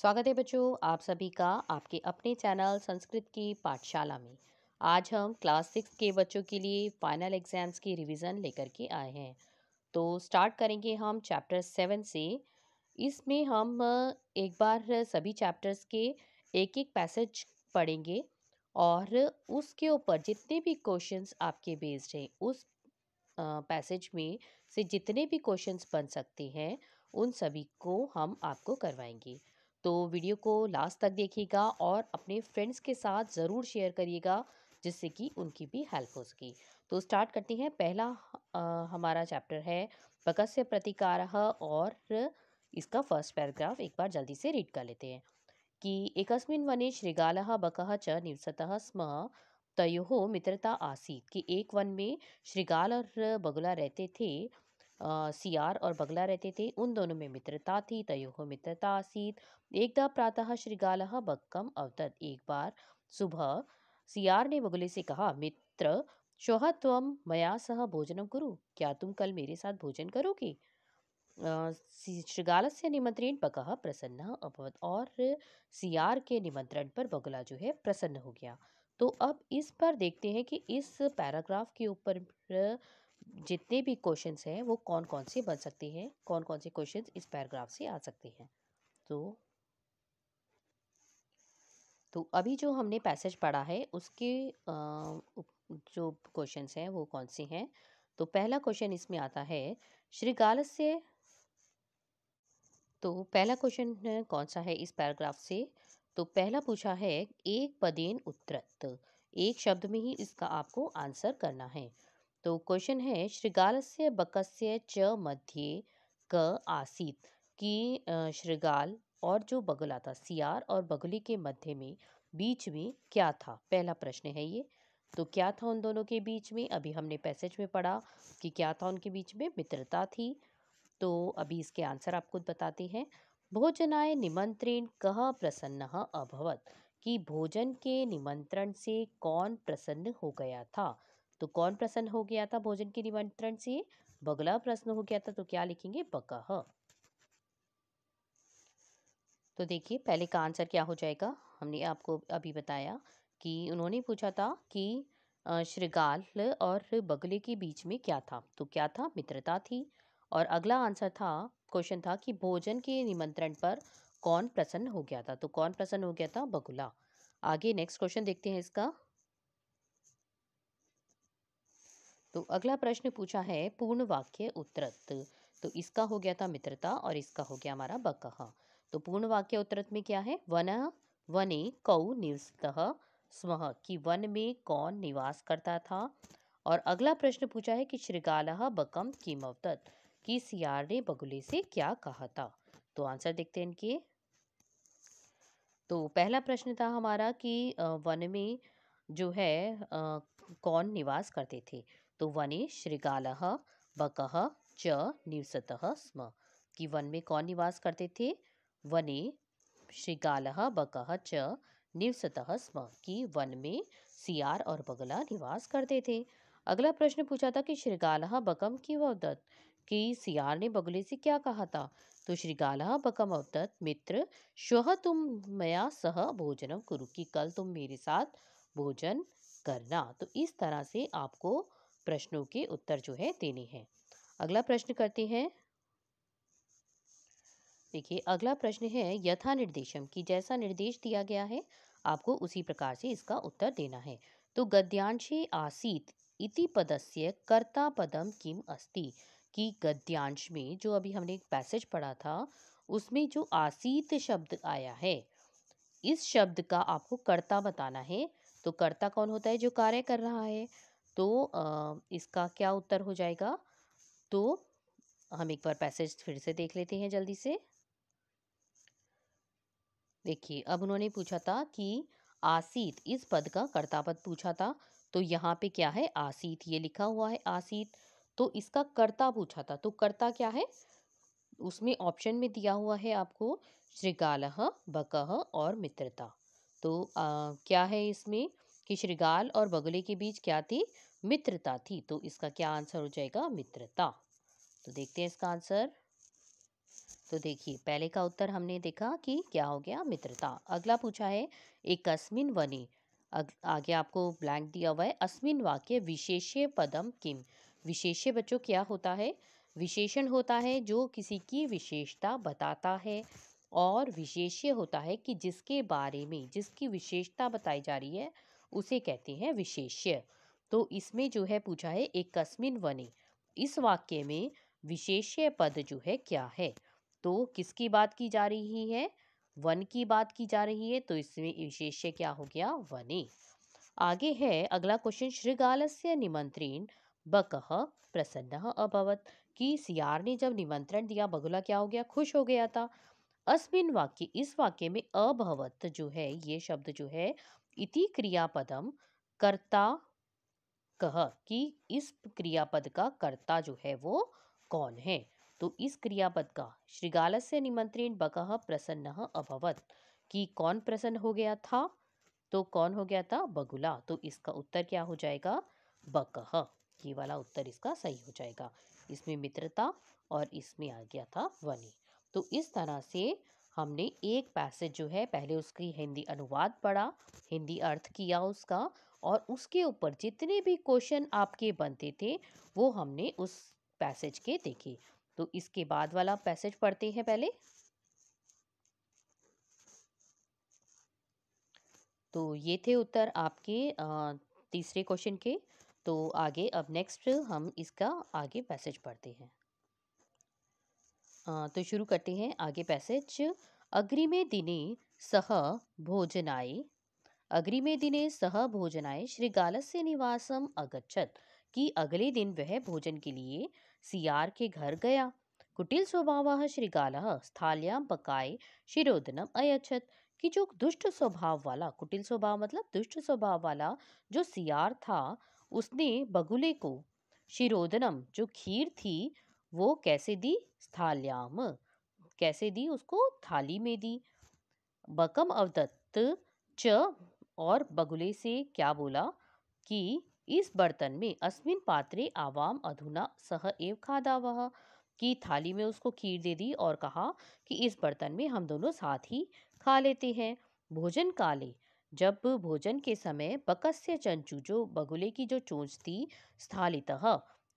स्वागत है बच्चों आप सभी का आपके अपने चैनल संस्कृत की पाठशाला में आज हम क्लास सिक्स के बच्चों के लिए फाइनल एग्ज़ाम्स की रिवीजन लेकर के आए हैं तो स्टार्ट करेंगे हम चैप्टर सेवन से इसमें हम एक बार सभी चैप्टर्स के एक एक पैसेज पढ़ेंगे और उसके ऊपर जितने भी क्वेश्चंस आपके बेस्ड हैं उस पैसेज में से जितने भी क्वेश्चंस बन सकते हैं उन सभी को हम आपको करवाएंगे तो वीडियो को लास्ट तक देखिएगा और अपने फ्रेंड्स के साथ ज़रूर शेयर करिएगा जिससे कि उनकी भी हेल्प हो सके तो स्टार्ट करते हैं पहला आ, हमारा चैप्टर है बकत से प्रतिकार और इसका फर्स्ट पैराग्राफ एक बार जल्दी से रीड कर लेते हैं कि एकस्मिन वने श्रृगाल बक च निवसत स्म तयो मित्रता आसीत कि एक वन में श्रृगाल और बगुला रहते थे सियार और बगला रहते थे उन दोनों में मित्रता थी तयोः मित्रता आसीत एकदा प्रातः श्रीगालः बक्कम अवतत एक बार सुबह सियार ने बगले से कहा मित्र श्वः तम मया सह भोजन करो क्या तुम कल मेरे साथ भोजन करोगे श्रीगाल से निमंत्रण बकह प्रसन्न अभवत और सियार के निमंत्रण पर बगुला जो है प्रसन्न हो गया तो अब इस पर देखते हैं कि इस पैराग्राफ के ऊपर जितने भी क्वेश्चंस हैं वो कौन कौन से बन सकते हैं कौन कौन से क्वेश्चंस इस पैराग्राफ से आ सकते हैं तो तो अभी जो हमने पैसेज पढ़ा है उसके जो क्वेश्चंस हैं वो कौन से हैं तो पहला क्वेश्चन इसमें आता है श्री गालस्य तो पहला क्वेश्चन कौन सा है इस पैराग्राफ से तो पहला पूछा है एक पदेन उत्तरत एक शब्द में ही इसका आपको आंसर करना है तो क्वेश्चन है श्रृगालस्य बकस्य च मध्य क आसित कि श्रृगाल और जो बगुला था सियार और बगुली के मध्य में बीच में क्या था पहला प्रश्न है ये तो क्या था उन दोनों के बीच में अभी हमने पैसेज में पढ़ा कि क्या था उनके बीच में मित्रता थी तो अभी इसके आंसर आपको बताते हैं भोजनाय निमंत्रण कह प्रसन्न अभवत कि भोजन के निमंत्रण से कौन प्रसन्न हो गया था तो कौन प्रसन्न हो गया था भोजन के निमंत्रण से बगला प्रश्न हो गया था तो क्या लिखेंगे बकह हाँ। तो देखिए पहले का आंसर क्या हो जाएगा हमने आपको अभी बताया कि उन्होंने पूछा था कि श्रृगाल और बगले के बीच में क्या था तो क्या था मित्रता थी और अगला आंसर था क्वेश्चन था कि भोजन के निमंत्रण पर कौन प्रसन्न हो गया था तो कौन प्रसन्न हो गया था बगुला आगे नेक्स्ट क्वेश्चन देखते हैं इसका तो अगला प्रश्न पूछा है पूर्ण वाक्य उत्तरत तो इसका हो गया था मित्रता और इसका हो गया हमारा बकह तो पूर्ण वाक्य उत्तरत में क्या है वन वने कौ निवसत स्म कि वन में कौन निवास करता था और अगला प्रश्न पूछा है कि श्रीगाल बकम किमवतत कि सियार ने बगुले से क्या कहा था तो आंसर देखते हैं इनके तो पहला प्रश्न था हमारा कि वन में जो है कौन निवास करते थे तो वने श्रृगाल बकह च निवसत स्म कि वन में कौन निवास करते थे वने श्रृगाल बक च निवसत स्म कि वन में सियार और बगला निवास करते थे अगला प्रश्न पूछा था कि श्रृगाल बकम की अवदत्त कि सियार ने बगले से क्या कहा था तो श्रीगाल बकम अवदत्त मित्र श्व तुम मया सह भोजनम गुरु की कल तुम मेरे साथ भोजन करना तो इस तरह से आपको प्रश्नों के उत्तर जो है देने हैं अगला प्रश्न करते हैं देखिए अगला प्रश्न है यथा निर्देशम कि जैसा निर्देश दिया गया है आपको उसी प्रकार से इसका उत्तर देना है तो गद्यांशे आसीत इति पदस्य कर्ता पदम किम अस्ति कि गद्यांश में जो अभी हमने एक पैसेज पढ़ा था उसमें जो आसीत शब्द आया है इस शब्द का आपको कर्ता बताना है तो कर्ता कौन होता है जो कार्य कर रहा है तो आ, इसका क्या उत्तर हो जाएगा तो हम एक बार पैसेज फिर से देख लेते हैं जल्दी से देखिए अब उन्होंने पूछा था कि आसीत इस पद का कर्ता पद पूछा था तो यहाँ पे क्या है आसीत ये लिखा हुआ है आसीत तो इसका कर्ता पूछा था तो कर्ता क्या है उसमें ऑप्शन में दिया हुआ है आपको श्रीगाल बकह और मित्रता तो आ, क्या है इसमें कि श्रीगाल और बगले के बीच क्या थी मित्रता थी तो इसका क्या आंसर हो जाएगा मित्रता तो देखते हैं इसका आंसर तो देखिए पहले का उत्तर हमने देखा कि क्या हो गया मित्रता अगला पूछा है एक अस्मिन वने अग, आगे आपको ब्लैंक दिया हुआ है अस्मिन वाक्य विशेष पदम किम विशेष बच्चों क्या होता है विशेषण होता है जो किसी की विशेषता बताता है और विशेष्य होता है कि जिसके बारे में जिसकी विशेषता बताई जा रही है उसे कहते हैं विशेष्य तो इसमें जो है पूछा है एक कस्मिन वने इस वाक्य में विशेष्य पद जो है क्या है तो किसकी बात की जा रही है वन की बात की जा रही है तो इसमें विशेष्य क्या हो गया वने आगे है अगला क्वेश्चन श्रीगाल से निमंत्रण बकह प्रसन्न अभवत कि सियार ने जब निमंत्रण दिया बगुला क्या हो गया खुश हो गया था अस्मिन वाक्य इस वाक्य में अभवत जो है ये शब्द जो है इति क्रियापदम कर्ता कह कि इस क्रियापद का कर्ता जो है वो कौन है तो इस क्रियापद का श्रीगाल से निमंत्रण बकह प्रसन्न अभवत कि कौन प्रसन्न हो गया था तो कौन हो गया था बगुला तो इसका उत्तर क्या हो जाएगा बकह ये वाला उत्तर इसका सही हो जाएगा इसमें मित्रता और इसमें आ गया था वनी तो इस तरह से हमने एक पैसेज जो है पहले उसकी हिंदी अनुवाद पढ़ा हिंदी अर्थ किया उसका और उसके ऊपर जितने भी क्वेश्चन आपके बनते थे वो हमने उस पैसेज के देखे तो इसके बाद वाला पैसेज पढ़ते हैं पहले तो ये थे उत्तर आपके तीसरे क्वेश्चन के तो आगे अब नेक्स्ट हम इसका आगे पैसेज पढ़ते हैं आ, तो शुरू करते हैं आगे पैसेज अग्रिमे दिने सह भोजनाय अग्रिमे दिने सह भोजनाय श्री गालस्य निवासम अगच्छत कि अगले दिन वह भोजन के लिए सियार के घर गया कुटिल स्वभाव श्री गाल स्थाल्याम पकाए शिरोदनम अयच्छत कि जो दुष्ट स्वभाव वाला कुटिल स्वभाव मतलब दुष्ट स्वभाव वाला जो सियार था उसने बगुले को शिरोदनम जो खीर थी वो कैसे दी स्थाल्याम कैसे दी उसको थाली में दी बकम अवदत्त च और बगुले से क्या बोला कि इस बर्तन में अस्मिन पात्रे आवाम अधुना सह एव खादा वह की थाली में उसको खीर दे दी और कहा कि इस बर्तन में हम दोनों साथ ही खा लेते हैं भोजन काले जब भोजन के समय बकस्य चंचू जो बगुले की जो चोंच थी स्थालित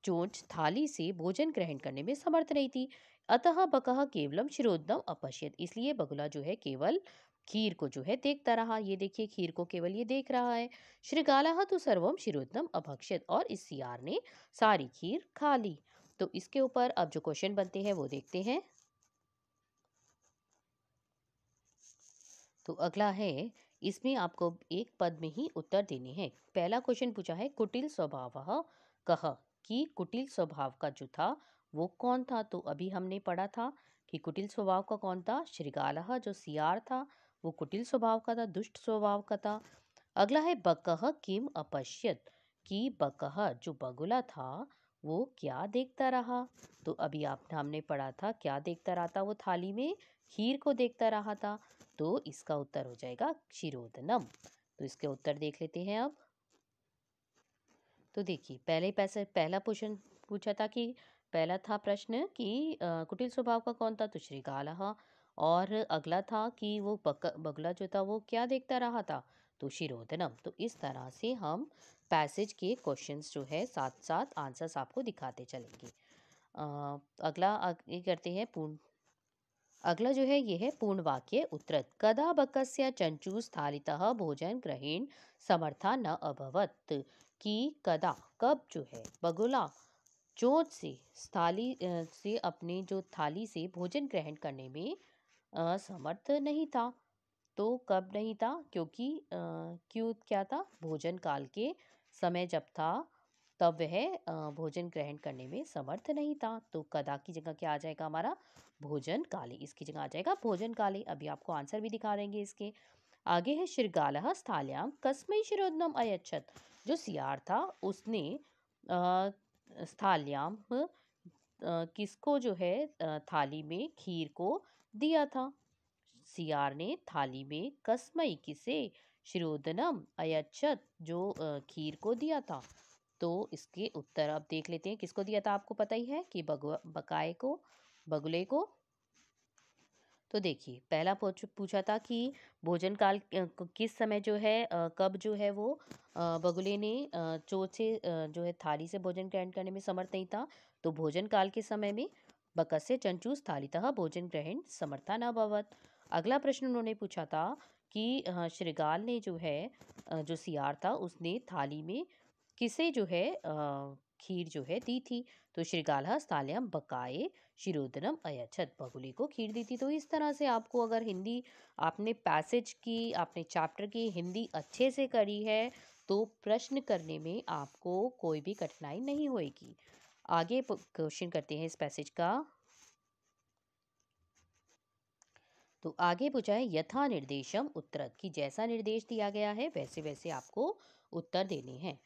चोंच थाली से भोजन ग्रहण करने में समर्थ नहीं थी अतः बकह केवलम शिरोदम अपश्यत इसलिए बगुला जो है केवल खीर को जो है देखता रहा ये देखिए खीर को केवल ये देख रहा है श्री गाला तो सर्वम शिरोत्तम अभक्षित और इस सियार ने सारी खीर खा ली तो इसके ऊपर अब जो क्वेश्चन बनते हैं वो देखते हैं तो अगला है इसमें आपको एक पद में ही उत्तर देने हैं पहला क्वेश्चन पूछा है कुटिल स्वभाव कह कि कुटिल स्वभाव का जो था वो कौन था तो अभी हमने पढ़ा था कि कुटिल स्वभाव का कौन था श्रीगालह जो सियार था वो कुटिल स्वभाव का था दुष्ट स्वभाव का था अगला है बकह किम अपश्यत कि बकह जो बगुला था वो क्या देखता रहा तो अभी आप हमने पढ़ा था क्या देखता रहा था वो थाली में खीर को देखता रहा था तो इसका उत्तर हो जाएगा क्षीरोदनम तो इसके उत्तर देख लेते हैं अब तो देखिए पहले पैसे पहला क्वेश्चन पूछा था कि पहला था प्रश्न कि कुटिल स्वभाव का कौन था तो श्रीकाल और अगला था कि वो बगला जो था वो क्या देखता रहा था तो शिरोधनम तो इस तरह से हम पैसेज के क्वेश्चंस जो है साथ साथ आंसर्स आपको दिखाते चलेंगे आ, अगला ये करते हैं पूर्ण अगला जो है ये है पूर्ण वाक्य उत्तरत कदा बकस्य चंचू स्थालित भोजन ग्रहण समर्था न अभवत कि कदा कब जो है बगुला चोट से थाली से अपने जो थाली से भोजन ग्रहण करने में असमर्थ नहीं था तो कब नहीं था क्योंकि क्यों क्या था भोजन काल के समय जब था तब वह भोजन ग्रहण करने में समर्थ नहीं था तो कदा की जगह क्या आ जाएगा हमारा भोजन काले इसकी जगह आ जाएगा भोजन काले अभी आपको आंसर भी दिखा देंगे इसके आगे है श्रीगाल स्थाल्याम कस्मय शिरोदनम अयच्छत जो सियार था उसने स्थाल्याम किसको जो है थाली में खीर को दिया था सियार ने थाली में कसमई किसे शिरोदनम अयचत जो खीर को दिया था तो इसके उत्तर आप देख लेते हैं किसको दिया था आपको पता ही है कि बकाए को बगुले को तो देखिए पहला पूछा था कि भोजन काल किस समय जो है कब जो है वो बगुले ने चोट से जो है थाली से भोजन ग्रहण करने में समर्थ नहीं था तो भोजन काल के समय में बकस्य चंचूस थालितः भोजन ग्रहण समर्था न अभवत अगला प्रश्न उन्होंने पूछा था कि श्रीगाल ने जो है जो सियार था उसने थाली में किसे जो है खीर जो है दी थी तो श्रीगाल स्थालियम बकाए शिरोदनम अयछत बगुली को खीर दी थी तो इस तरह से आपको अगर हिंदी आपने पैसेज की आपने चैप्टर की हिंदी अच्छे से करी है तो प्रश्न करने में आपको कोई भी कठिनाई नहीं होगी आगे क्वेश्चन करते हैं इस पैसेज का तो आगे पूछा है यथा निर्देशम उत्तर कि जैसा निर्देश दिया गया है वैसे वैसे आपको उत्तर देने हैं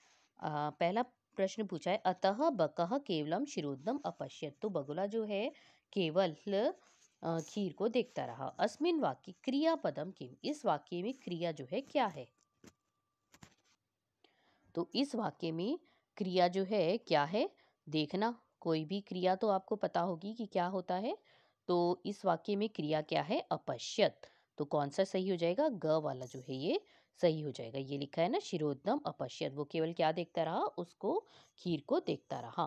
पहला प्रश्न पूछा है अतः बकह केवलम शिरोदम अपश्यत तो बगुला जो है केवल खीर को देखता रहा अस्मिन वाक्य क्रिया पदम किम इस वाक्य में क्रिया जो है क्या है तो इस वाक्य में क्रिया जो है क्या है देखना कोई भी क्रिया तो आपको पता होगी कि क्या होता है तो इस वाक्य में क्रिया क्या है अपश्यत तो कौन सा सही हो जाएगा ग वाला जो है ये सही हो जाएगा ये लिखा है ना शिरोदम अपश्यत वो केवल क्या देखता रहा उसको खीर को देखता रहा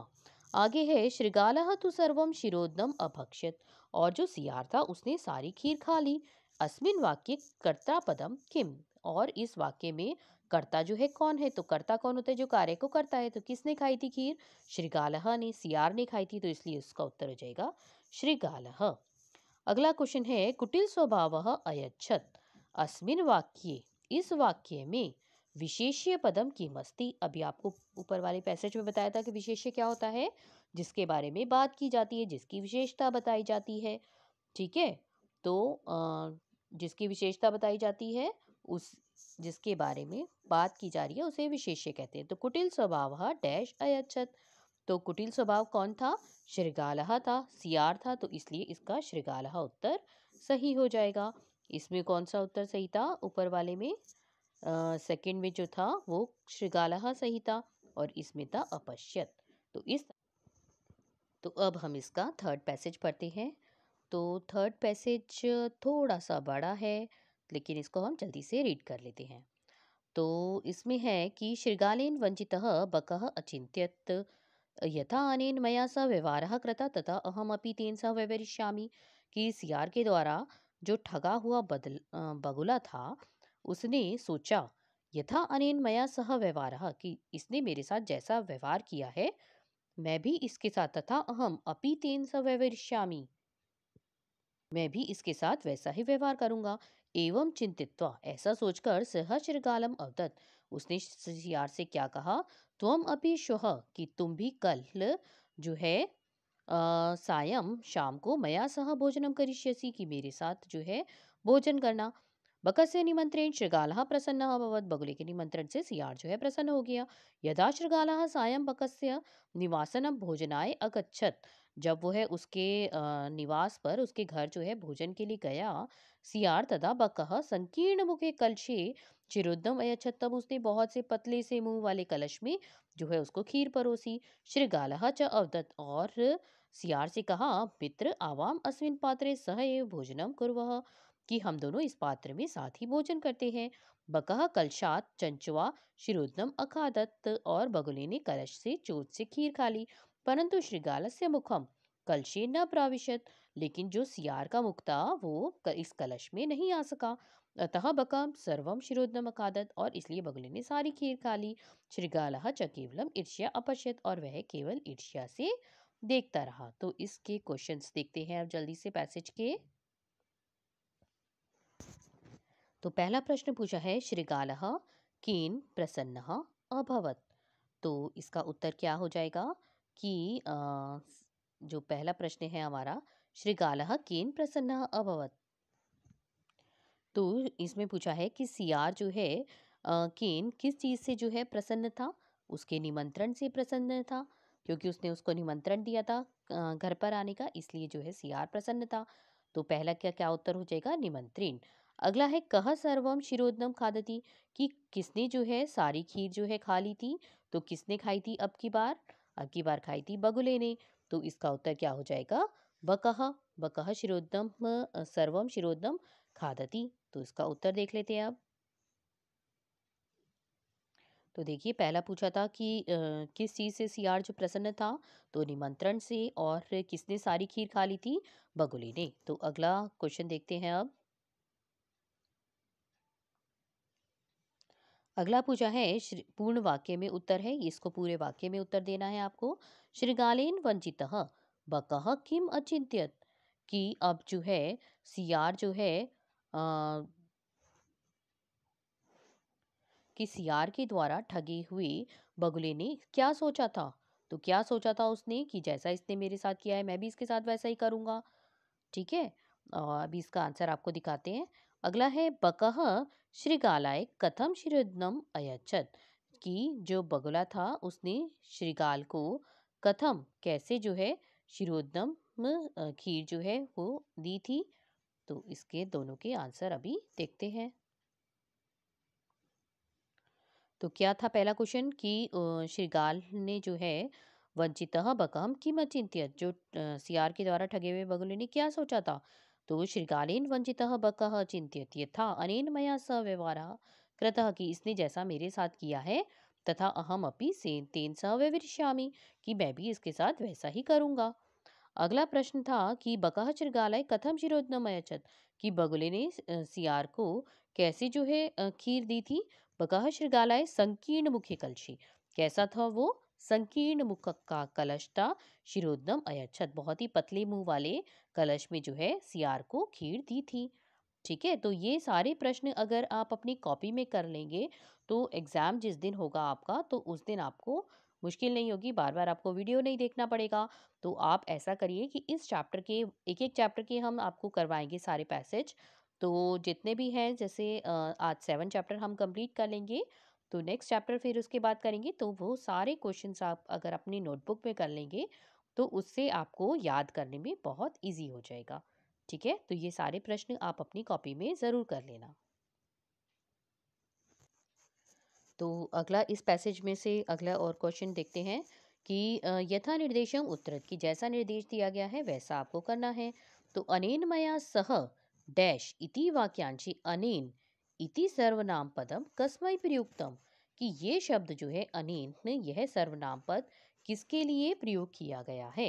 आगे है श्रृगाल तो सर्वम शिरोदम अभक्षत और जो सियार था उसने सारी खीर खा ली अस्मिन वाक्य कर्ता पदम किम और इस वाक्य में कर्ता जो है कौन है तो कर्ता कौन होता है जो कार्य को करता है तो किसने खाई थी खीर श्री श्रीगालह ने सियार ने खाई थी तो इसलिए उसका उत्तर हो जाएगा श्री श्रीगालह अगला क्वेश्चन है कुटिल स्वभाव अयच्छत अस्मिन वाक्य इस वाक्य में विशेष्य पदम की मस्ती अभी आपको ऊपर वाले पैसेज में बताया था कि विशेष्य क्या होता है जिसके बारे में बात की जाती है जिसकी विशेषता बताई जाती है ठीक है तो जिसकी विशेषता बताई जाती है उस जिसके बारे में बात की जा रही है उसे विशेष्य कहते हैं तो कुटिल स्वभाव डैश अयच्छत तो कुटिल स्वभाव कौन था श्रृगालहा था सियार था तो इसलिए इसका श्रृगालहा उत्तर सही हो जाएगा इसमें कौन सा उत्तर सही था ऊपर वाले में सेकंड में जो था वो श्रृगालहा सही था और इसमें था अपश्यत तो इस तो अब हम इसका थर्ड पैसेज पढ़ते हैं तो थर्ड पैसेज थोड़ा सा बड़ा है लेकिन इसको हम जल्दी से रीड कर लेते हैं तो इसमें है कि श्रृगालेन वंचित बक अचिंत्यत यथा अनेन मया सह व्यवहार कृता तथा अहमअपि तेन सह व्यवहारिष्यामी कि सियार के द्वारा जो ठगा हुआ बदल बगुला था उसने सोचा यथा अनेन मया सह व्यवहार कि इसने मेरे साथ जैसा व्यवहार किया है मैं भी इसके साथ तथा अहम अपि तेन सह व्यवहारिष्यामी मैं भी इसके साथ वैसा ही व्यवहार करूंगा एवं चिंतित्वा ऐसा सोचकर सह सहस्रगालम अवदत उसने सियार से क्या कहा तुम अपि श्वः कि तुम भी कल जो है सायम शाम को मया सह भोजनम करिष्यसि कि मेरे साथ जो है भोजन करना बकस से निमंत्रेण श्रृगाला प्रसन्न अभवत बगुले के निमंत्रण से सियार जो है प्रसन्न हो गया यदा श्रृगाला सायं बकस्य निवासन भोजनाय अगछत जब वह उसके निवास पर उसके घर जो है भोजन के लिए गया सियार तदा बकह संकीर्ण मुखे कलशे चिरुद्धम अयछत तब उसने बहुत से पतले से मुंह वाले कलश में जो है उसको खीर परोसी श्रृगाला च अवदत और सियार से कहा मित्र आवाम अस्मिन पात्रे सह भोजनम कुर कि हम दोनों इस पात्र में साथ ही भोजन करते हैं बकह कलशात चंचुआ शिरोदनम अखादत्त और बगुले ने कलश से चोट से खीर खा ली परंतु श्रीगाल से मुखम कलशे न प्राविशत लेकिन जो सियार का मुख था वो इस कलश में नहीं आ सका अतः बकम सर्वम शिरोदनम अकादत और इसलिए बगले ने सारी खीर खा ली श्रीगाल च केवलम ईर्ष्या अपश्यत और वह केवल ईर्ष्या से देखता रहा तो इसके क्वेश्चंस देखते हैं अब जल्दी से पैसेज के तो पहला प्रश्न पूछा है श्रीगाल कीन प्रसन्न अभवत तो इसका उत्तर क्या हो जाएगा कि आ, जो पहला प्रश्न है हमारा श्रीगाल कीन प्रसन्न अभवत तो इसमें पूछा है कि सियार जो है आ, केन किस चीज़ से जो है प्रसन्न था उसके निमंत्रण से प्रसन्न था क्योंकि उसने उसको निमंत्रण दिया था घर पर आने का इसलिए जो है सियार प्रसन्न था तो पहला क्या क्या उत्तर हो जाएगा निमंत्रण अगला है कह सर्वम शिरोदनम खादती कि किसने जो है सारी खीर जो है खा ली थी तो किसने खाई थी अब की बार अब की बार खाई थी बगुले ने तो इसका उत्तर क्या हो जाएगा बकह बकह शिरोदम सर्वम शिरोदम खादती तो इसका उत्तर देख लेते हैं अब तो देखिए पहला पूछा था कि आ, किस चीज़ से सियार जो प्रसन्न था तो निमंत्रण से और किसने सारी खीर खा ली थी बगुली ने तो अगला क्वेश्चन देखते हैं अब अगला पूछा है पूर्ण वाक्य में उत्तर है इसको पूरे वाक्य में उत्तर देना है आपको श्रृगालेन वंचित बक किम अचिंत्यत कि अब जो है सियार जो है आ, कि सियार के द्वारा ठगी हुई बगुले ने क्या सोचा था तो क्या सोचा था उसने कि जैसा इसने मेरे साथ किया है मैं भी इसके साथ वैसा ही करूँगा ठीक है अभी इसका आंसर आपको दिखाते हैं अगला है बकह गालाय कथम श्रीरुद्नम अयचत कि जो बगुला था उसने श्रीगाल को कथम कैसे जो है शिरोधनम खीर जो है वो दी थी तो इसके दोनों के आंसर अभी देखते हैं तो क्या था पहला क्वेश्चन कि श्रीगाल ने जो है वंचित बकम की मचिंत जो सियार के द्वारा ठगे हुए बगुले ने क्या सोचा था तो श्रीकालीन वंचित बक चिंतित यथा अनेन मया सह व्यवहार कृत कि इसने जैसा मेरे साथ किया है तथा अहम अपनी सेन तेन सह व्यवृश्यामी कि मैं भी इसके साथ वैसा ही करूँगा अगला प्रश्न था कि बकाह चिरगालय कथम शिरोधनमय अचत कि बगुले ने सियार को कैसे जो है खीर दी थी बकाह श्रृगालय संकीर्ण मुख्य कलशी कैसा था वो संकीर्ण मुख का कलश था शिरोदम अयच्छत बहुत ही पतले मुंह वाले कलश में जो है सियार को खीर दी थी ठीक है तो ये सारे प्रश्न अगर आप अपनी कॉपी में कर लेंगे तो एग्ज़ाम जिस दिन होगा आपका तो उस दिन आपको मुश्किल नहीं होगी बार बार आपको वीडियो नहीं देखना पड़ेगा तो आप ऐसा करिए कि इस चैप्टर के एक एक चैप्टर के हम आपको करवाएंगे सारे पैसेज तो जितने भी हैं जैसे आज सेवन चैप्टर हम कंप्लीट कर लेंगे तो नेक्स्ट चैप्टर फिर उसके बाद करेंगे तो वो सारे क्वेश्चन आप अगर अपनी नोटबुक में कर लेंगे तो उससे आपको याद करने में बहुत ईजी हो जाएगा ठीक है तो ये सारे प्रश्न आप अपनी कॉपी में ज़रूर कर लेना तो अगला इस पैसेज में से अगला और क्वेश्चन देखते हैं कि यथा निर्देशम उत्तरत कि जैसा निर्देश दिया गया है वैसा आपको करना है तो अनेन मया सह डैश इति वाक्यांशी अनेन इति सर्वनाम पदम कस्मय प्रयुक्तम कि ये शब्द जो है अनेन ने यह सर्वनाम पद किसके लिए प्रयोग किया गया है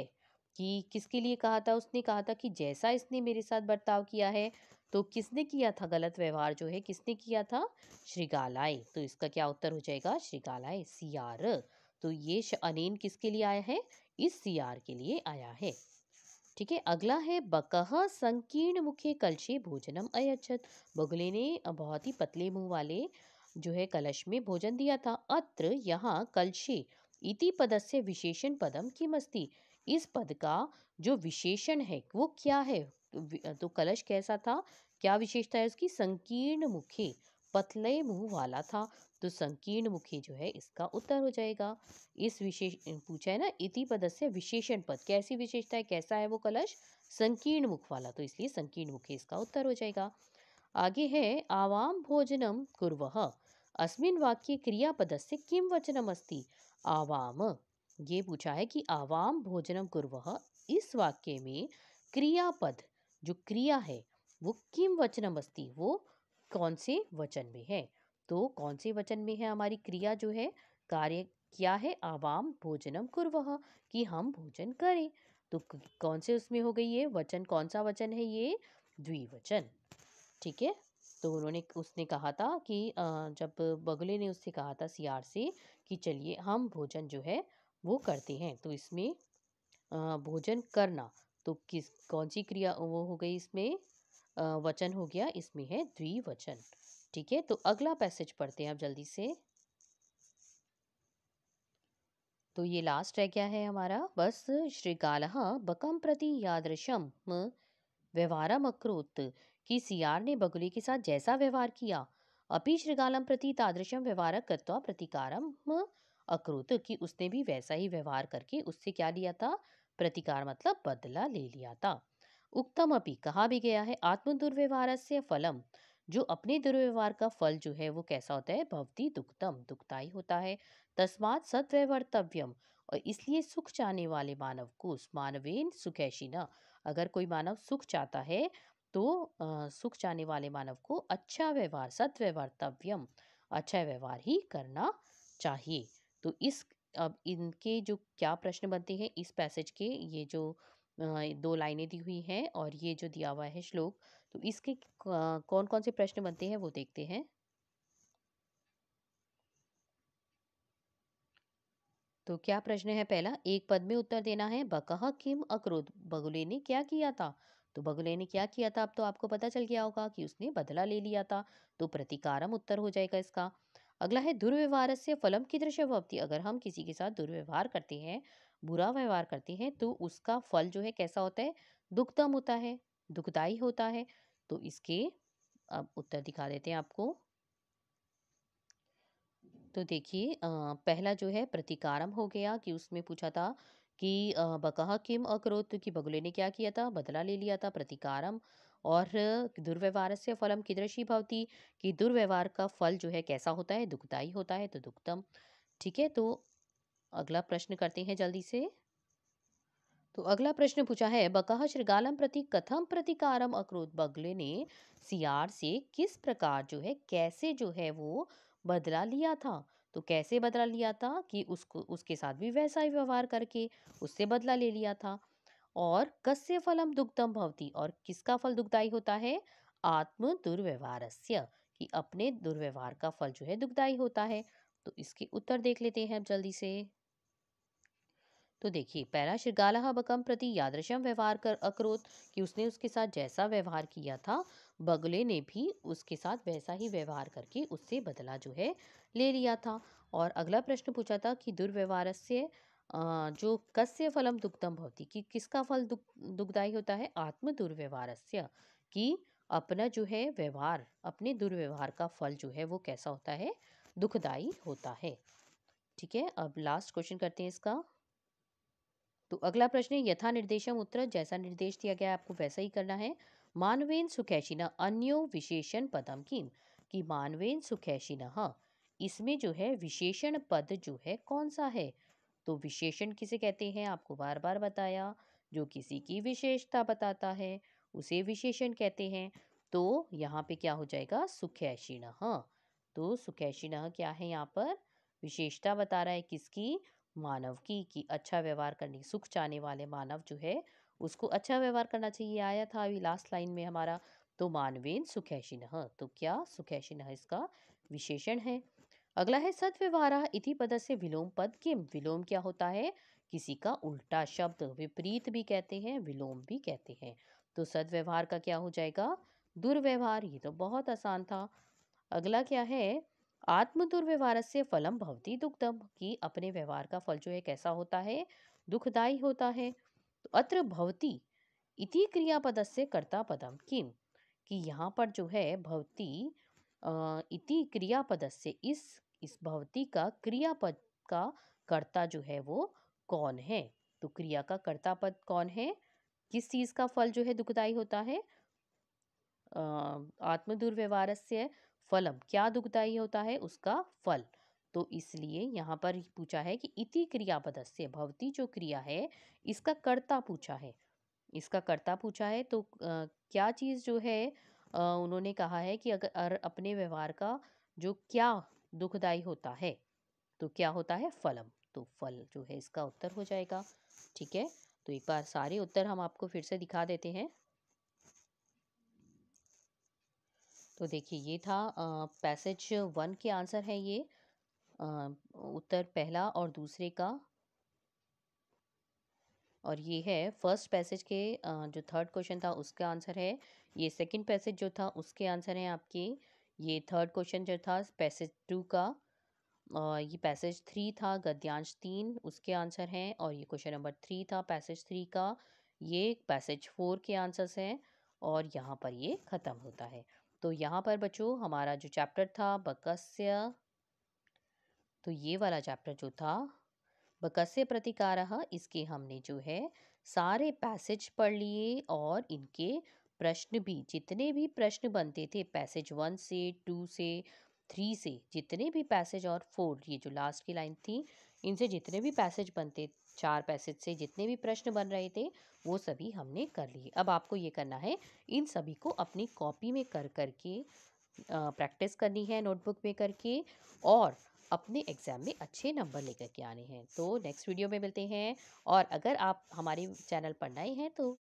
कि किसके लिए कहा था उसने कहा था कि जैसा इसने मेरे साथ बर्ताव किया है तो किसने किया था गलत व्यवहार जो है किसने किया था श्रीगालाय तो इसका क्या उत्तर हो जाएगा श्रीगालाय सियार तो ये अनेन किसके लिए आया है इस सियार के लिए आया है ठीक है अगला है बकह संकीर्ण मुख्य कलशे भोजनम अयचत बगुले ने बहुत ही पतले मुंह वाले जो है कलश में भोजन दिया था अत्र यहाँ कलशे इति पद से विशेषण पदम की मस्ती इस पद का जो विशेषण है वो क्या है तो, तो कलश कैसा था क्या विशेषता है उसकी संकीर्ण मुखी पतले मुंह वाला था तो संकीर्ण मुखी जो है इसका उत्तर हो जाएगा इस विशेष पूछा है ना इति पद से विशेषण पद कैसी विशेषता है कैसा है वो कलश संकीर्ण मुख वाला तो इसलिए संकीर्ण मुखी इसका उत्तर हो जाएगा आगे है आवाम भोजनम कुर्वः अस्मिन वाक्य क्रियापद से किम वचनम अस्ति आवाम ये पूछा है कि आवाम भोजनम कुर्वः इस वाक्य में क्रियापद जो क्रिया है वो किम वचनम अस्ति वो कौन से वचन में है तो कौन से वचन में है हमारी क्रिया जो है कार्य क्या है आवाम भोजनम कुरवह कि हम भोजन करें तो कौन से उसमें हो गई ये वचन कौन सा वचन है ये द्विवचन ठीक है तो उन्होंने उसने कहा था कि जब बगले ने उससे कहा था सियार से कि चलिए हम भोजन जो है वो करते हैं तो इसमें भोजन करना तो किस कौन सी क्रिया वो हो गई इसमें वचन हो गया इसमें है द्विवचन ठीक है तो अगला पैसेज पढ़ते हैं आप जल्दी से तो ये लास्ट है क्या है हमारा बस श्रीकाल बकम प्रति यादृशम व्यवहारम अक्रोत कि सियार ने बगुले के साथ जैसा व्यवहार किया अपि श्रीकालम प्रति तादृशम व्यवहार कृत्वा प्रतिकारम अक्रोत कि उसने भी वैसा ही व्यवहार करके उससे क्या लिया था प्रतिकार मतलब बदला ले लिया था उक्तम उक्तमपि कहा भी गया है से फलम जो अपने दुर्व्यवहार का फल जो है वो कैसा होता है भवती दुखतम दुखताई होता है तस्मात सत्व्यवर्तव्यम और इसलिए सुख चाहने वाले मानव को मानवेन सुखैशी अगर कोई मानव सुख चाहता है तो सुख चाहने वाले मानव को अच्छा व्यवहार सत्व्यवर्तव्यम अच्छा व्यवहार ही करना चाहिए तो इस अब इनके जो क्या प्रश्न बनते हैं इस पैसेज के ये जो दो लाइनें दी हुई हैं और ये जो दिया हुआ है श्लोक तो इसके कौन कौन से प्रश्न बनते हैं वो देखते हैं तो क्या प्रश्न है पहला एक पद में उत्तर देना है बकह किम अक्रोध बगुले ने क्या किया था तो बगुले ने क्या किया था अब तो आपको पता चल गया होगा कि उसने बदला ले लिया था तो प्रतिकारम उत्तर हो जाएगा इसका अगला है दुर्व्यवहार से फलम की दृश्य अगर हम किसी के साथ दुर्व्यवहार करते हैं बुरा व्यवहार करती है तो उसका फल जो है कैसा होता है दुखदम होता है दुखदायी होता है तो इसके अब उत्तर दिखा देते हैं आपको तो देखिए पहला जो है प्रतिकारम हो गया कि उसमें पूछा था कि बकाह किम अक्रोत कि बगुले ने क्या किया था बदला ले लिया था प्रतिकारम और दुर्व्यवहार से फलम किदृशी भवती कि दुर्व्यवहार का फल जो है कैसा होता है दुखदाई होता है तो दुखतम ठीक है तो अगला प्रश्न करते हैं जल्दी से तो अगला प्रश्न पूछा है बकाह श्रीगालम प्रति कथम प्रतिकारम अक्रोध बगले ने सियार से किस प्रकार जो है कैसे जो है वो बदला लिया था तो कैसे बदला लिया था कि उसको उसके साथ भी वैसा ही व्यवहार करके उससे बदला ले लिया था और कस्य फलम दुग्धम भवती और किसका फल दुग्धाई होता है आत्म दुर्व्यवहार कि अपने दुर्व्यवहार का फल जो है दुग्धाई होता है तो इसके उत्तर देख लेते हैं अब जल्दी से तो देखिए पहला श्रृगाला बकम प्रति यादृशम व्यवहार कर अक्रोत कि उसने उसके साथ जैसा व्यवहार किया था बगले ने भी उसके साथ वैसा ही व्यवहार करके उससे बदला जो है ले लिया था और अगला प्रश्न पूछा था कि दुर्व्यवहार से जो कस्य फलम दुग्धम भवती कि किसका फल दुख दुखदायी होता है आत्म दुर्व्यवहार कि अपना जो है व्यवहार अपने दुर्व्यवहार का फल जो है वो कैसा होता है दुखदायी होता है ठीक है अब लास्ट क्वेश्चन करते हैं इसका तो अगला प्रश्न है यथा निर्देशम उत्तर जैसा निर्देश दिया गया आपको वैसा ही करना है मानवेन सुखैशिना अन्यो विशेषण पदम किम कि मानवेन सुखैशिना इसमें जो है विशेषण पद जो है कौन सा है तो विशेषण किसे कहते हैं आपको बार बार बताया जो किसी की विशेषता बताता है उसे विशेषण कहते हैं तो यहाँ पे क्या हो जाएगा सुखैशिना तो सुखैशिना क्या है यहाँ पर विशेषता बता रहा है किसकी मानव की कि अच्छा व्यवहार करने सुख चाहने वाले मानव जो है उसको अच्छा व्यवहार करना चाहिए आया था अभी लास्ट लाइन में हमारा तो मानवेन सुखैशिन तो क्या सुखैशिन इसका विशेषण है अगला है सदव्यवहार इति पद से विलोम पद के विलोम क्या होता है किसी का उल्टा शब्द विपरीत भी कहते हैं विलोम भी कहते हैं तो सदव्यवहार का क्या हो जाएगा दुर्व्यवहार ये तो बहुत आसान था अगला क्या है आत्मदुर्व्यवहार से फलम भवती दुग्धम कि अपने व्यवहार का फल जो है कैसा होता है दुखदायी होता है तो अत्र भवती इति क्रियापद से कर्ता पदम किम कि यहाँ पर जो है भवती इति क्रियापद से इस इस भवती का क्रियापद का कर्ता जो है वो कौन है तो क्रिया का कर्ता पद कौन है किस चीज़ का फल जो है दुखदायी होता है आत्मदुर्व्यवहार से फलम क्या दुखदायी होता है उसका फल तो इसलिए यहाँ पर पूछा है कि इति क्रिया पदस्य भवती जो क्रिया है इसका कर्ता पूछा है इसका कर्ता पूछा है तो आ, क्या चीज़ जो है आ, उन्होंने कहा है कि अगर अपने व्यवहार का जो क्या दुखदायी होता है तो क्या होता है फलम तो फल जो है इसका उत्तर हो जाएगा ठीक है तो एक बार सारे उत्तर हम आपको फिर से दिखा देते हैं तो देखिए ये था पैसेज वन के आंसर है ये आ, उत्तर पहला और दूसरे का और ये है फर्स्ट पैसेज के जो थर्ड क्वेश्चन था उसका आंसर है ये सेकंड पैसेज जो था उसके आंसर है आपके ये थर्ड क्वेश्चन जो था पैसेज टू का और ये पैसेज थ्री था गद्यांश तीन उसके आंसर हैं और ये क्वेश्चन नंबर थ्री था पैसेज थ्री का ये पैसेज फोर के आंसर्स हैं और यहाँ पर ये ख़त्म होता है तो यहाँ पर बच्चों हमारा जो चैप्टर था बकस्य तो ये वाला चैप्टर जो था बकस्य प्रतिकार इसके हमने जो है सारे पैसेज पढ़ लिए और इनके प्रश्न भी जितने भी प्रश्न बनते थे पैसेज वन से टू से थ्री से जितने भी पैसेज और फोर ये जो लास्ट की लाइन थी इनसे जितने भी पैसेज बनते चार पैसेज से जितने भी प्रश्न बन रहे थे वो सभी हमने कर लिए अब आपको ये करना है इन सभी को अपनी कॉपी में कर कर के प्रैक्टिस करनी है नोटबुक में करके और अपने एग्ज़ाम में अच्छे नंबर लेकर के आने हैं तो नेक्स्ट वीडियो में मिलते हैं और अगर आप हमारे चैनल पर नए हैं तो